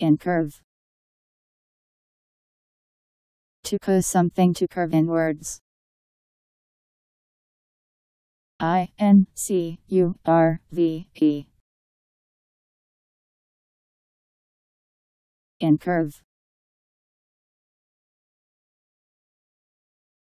and curve. To cause something to curve inwards. I N C U R V E. And curve.